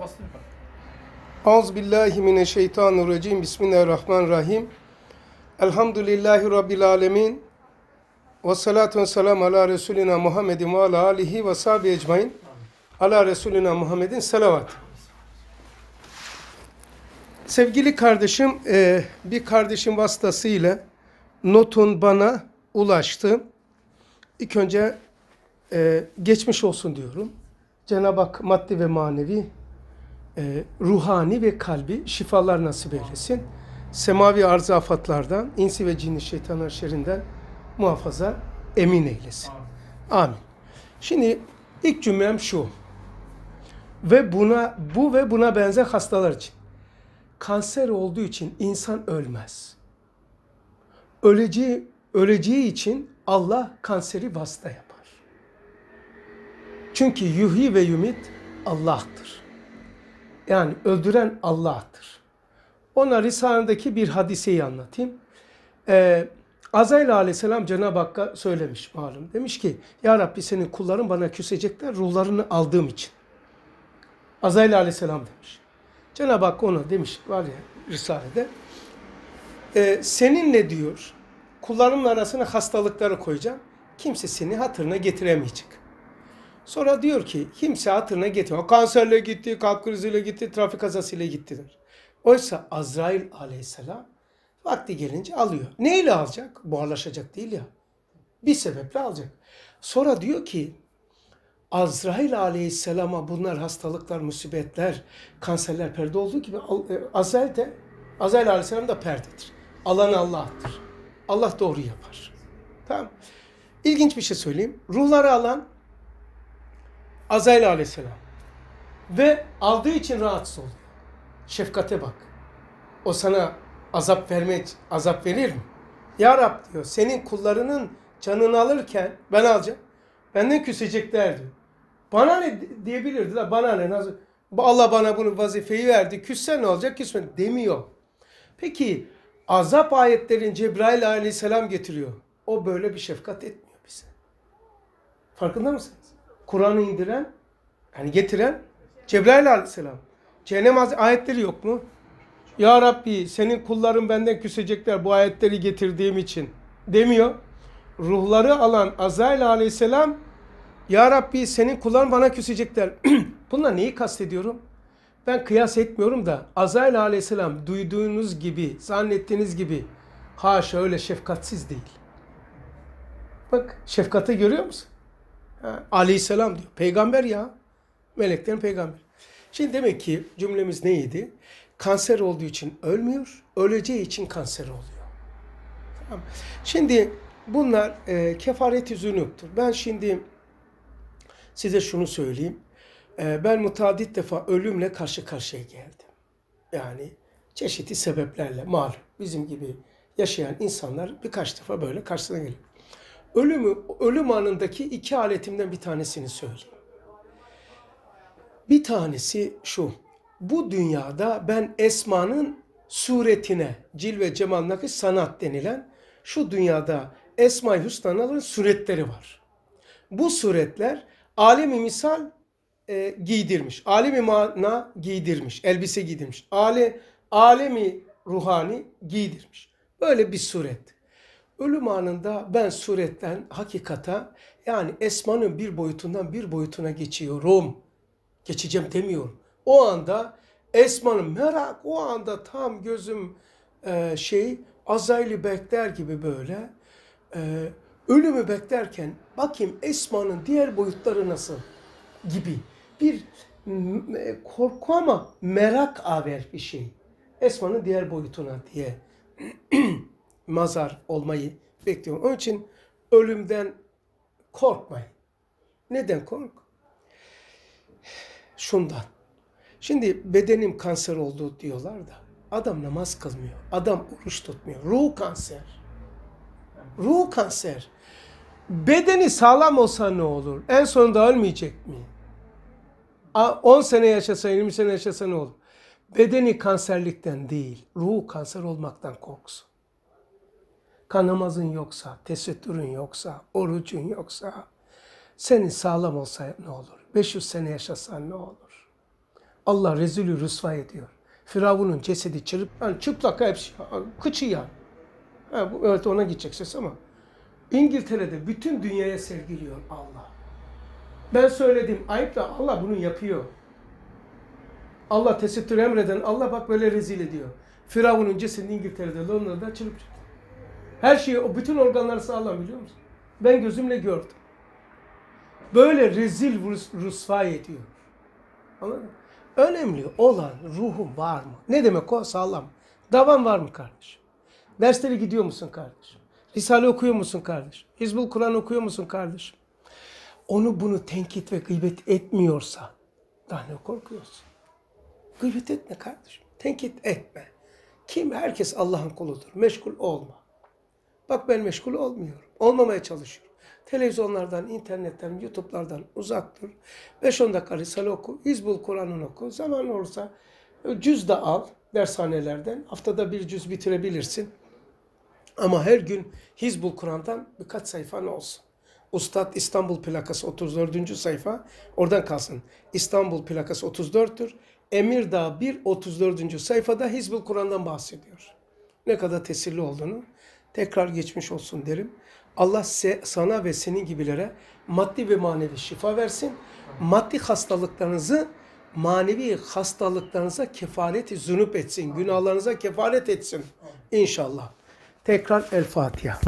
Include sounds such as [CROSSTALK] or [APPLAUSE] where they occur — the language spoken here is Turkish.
Bastım yukarı. Auz billahi mineşşeytanirracim. Bismillahirrahmanirrahim. Elhamdülillahi rabbil alemin. Ve salatu ve selam ala Resulina Muhammedin ve ala alihi ve sahibi ecmain. Ala Resulina Muhammedin salavat. Sevgili kardeşim, e, bir kardeşim vasıtasıyla notun bana ulaştı. İlk önce e, geçmiş olsun diyorum. Cenab-ı Hak maddi ve manevi e, ruhani ve kalbi şifalar nasip eylesin. Semavi arzafatlardan, insi ve cinni şeytan şerrinden muhafaza emin eylesin. Amin. Şimdi ilk cümlem şu. Ve buna bu ve buna benzer hastalar için. Kanser olduğu için insan ölmez. Öleceği, öleceği için Allah kanseri vasıta yapar. Çünkü yuhi ve yumit Allah'tır. Yani öldüren Allah'tır. Ona Risale'deki bir hadiseyi anlatayım. Ee, Azrail aleyhisselam Cenab-ı Hakk'a söylemiş malum. Demiş ki Ya Rabbi senin kulların bana küsecekler ruhlarını aldığım için. Azrail aleyhisselam demiş. Cenab-ı Hakk'a ona demiş var ya Risale'de. E, ee, seninle diyor kullarımın arasına hastalıkları koyacağım. Kimse seni hatırına getiremeyecek. Sonra diyor ki kimse hatırına getirmiyor. Kanserle gitti, kalp kriziyle gitti, trafik kazasıyla gitti Oysa Azrail aleyhisselam vakti gelince alıyor. Neyle alacak? Buharlaşacak değil ya. Bir sebeple alacak. Sonra diyor ki Azrail aleyhisselama bunlar hastalıklar, musibetler, kanserler perde olduğu gibi e, Azrail de Azrail aleyhisselam da perdedir. Alan Allah'tır. Allah doğru yapar. Tamam. İlginç bir şey söyleyeyim. Ruhları alan Azrail aleyhisselam. Ve aldığı için rahatsız oluyor. Şefkate bak. O sana azap vermek, azap verir mi? Ya Rab diyor senin kullarının canını alırken ben alacağım. Benden küsecekler diyor. Bana ne diyebilirdi de bana ne Allah bana bunu vazifeyi verdi. Küsse ne olacak? Küsme demiyor. Peki azap ayetlerini Cebrail aleyhisselam getiriyor. O böyle bir şefkat etmiyor bize. Farkında mısınız? Kur'an'ı indiren, yani getiren Cebrail aleyhisselam. Cehennem ayetleri yok mu? Ya Rabbi senin kulların benden küsecekler bu ayetleri getirdiğim için demiyor. Ruhları alan Azrail aleyhisselam Ya Rabbi senin kulların bana küsecekler. [CLEARS THROAT] Bununla neyi kastediyorum? Ben kıyas etmiyorum da Azrail aleyhisselam duyduğunuz gibi, zannettiğiniz gibi haşa öyle şefkatsiz değil. Bak şefkati görüyor musun? Ha, aleyhisselam diyor. Peygamber ya. Meleklerin peygamberi. Şimdi demek ki cümlemiz neydi? Kanser olduğu için ölmüyor, öleceği için kanser oluyor. Tamam. Şimdi bunlar e, kefareti zünüptür. Ben şimdi size şunu söyleyeyim. E, ben mutadit defa ölümle karşı karşıya geldim. Yani çeşitli sebeplerle malum bizim gibi yaşayan insanlar birkaç defa böyle karşısına geliyor ölümü, ölüm anındaki iki aletimden bir tanesini söyleyeyim. Bir tanesi şu. Bu dünyada ben Esma'nın suretine, Cil ve Cemal cemalındaki sanat denilen şu dünyada Esma-i Hüsna'nın suretleri var. Bu suretler alemi misal e, giydirmiş. Alemi mana giydirmiş. Elbise giydirmiş. Ale, alemi ruhani giydirmiş. Böyle bir suret. Ölüm anında ben suretten hakikata yani esmanın bir boyutundan bir boyutuna geçiyorum. Geçeceğim demiyorum. O anda esmanın merak o anda tam gözüm e, şey azaylı bekler gibi böyle e, ölümü beklerken bakayım esmanın diğer boyutları nasıl gibi bir e, korku ama merak aver bir şey. Esmanın diğer boyutuna diye. [CLEARS THROAT] mazar olmayı bekliyorum. Onun için ölümden korkmayın. Neden kork? Şundan. Şimdi bedenim kanser oldu diyorlar da adam namaz kılmıyor. Adam oruç tutmuyor. Ruh kanser. Ruh kanser. Bedeni sağlam olsa ne olur? En sonunda ölmeyecek mi? 10 sene yaşasa, 20 sene yaşasa ne olur? Bedeni kanserlikten değil, ruh kanser olmaktan korksun kanamazın yoksa, tesettürün yoksa, orucun yoksa, senin sağlam olsa ne olur? 500 sene yaşasan ne olur? Allah rezilü rüsva ediyor. Firavun'un cesedi çırıp, yani çıplak hepsi, şey, kıçı yan. Ha, bu, evet ona gidecek ses ama. İngiltere'de bütün dünyaya sergiliyor Allah. Ben söyledim ayıp da Allah bunu yapıyor. Allah tesettür emreden Allah bak böyle rezil ediyor. Firavun'un cesedi İngiltere'de Londra'da çırpacak. Her şeyi, o bütün organları sağlam biliyor musun? Ben gözümle gördüm. Böyle rezil rus, rusvay ediyor. Anladın mı? Önemli olan ruhum var mı? Ne demek o? Sağlam. Davan var mı kardeşim? Derslere gidiyor musun kardeşim? Risale okuyor musun kardeşim? Hizbul Kur'an okuyor musun kardeşim? Onu bunu tenkit ve gıybet etmiyorsa daha ne korkuyorsun? Gıybet etme kardeşim. Tenkit etme. Kim? Herkes Allah'ın kuludur. Meşgul olma. Bak ben meşgul olmuyorum. Olmamaya çalışıyorum. Televizyonlardan, internetten, YouTube'lardan uzak dur. 5-10 dakika Risale oku. İzbul Kur'an'ını oku. Zaman olursa cüz de al dershanelerden. Haftada bir cüz bitirebilirsin. Ama her gün Hizbul Kur'an'dan birkaç sayfa ne olsun. Ustad İstanbul plakası 34. sayfa. Oradan kalsın. İstanbul plakası 34'tür. Emirdağ 1 34. sayfada Hizbul Kur'an'dan bahsediyor. Ne kadar tesirli olduğunu tekrar geçmiş olsun derim. Allah sana ve senin gibilere maddi ve manevi şifa versin. Maddi hastalıklarınızı manevi hastalıklarınıza kefalet zünüp etsin. Günahlarınıza kefalet etsin. İnşallah. Tekrar El Fatiha.